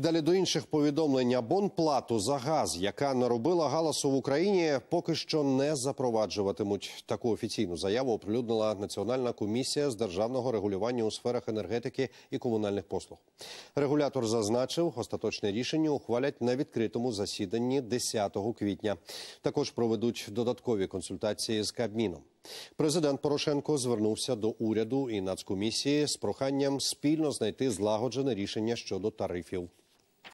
далі до інших повідомлень абонплату за газ, яка наробила галасу в Україні, поки що не запроваджуватимуть. Таку офіційну заяву оприлюднила Національна комісія з державного регулювання у сферах енергетики і комунальних послуг. Регулятор зазначив, остаточне рішення ухвалять на відкритому засіданні 10 квітня. Також проведуть додаткові консультації з Кабміном. Президент Порошенко звернувся до уряду і нацкомісії з проханням спільно знайти злагоджене рішення щодо тарифів.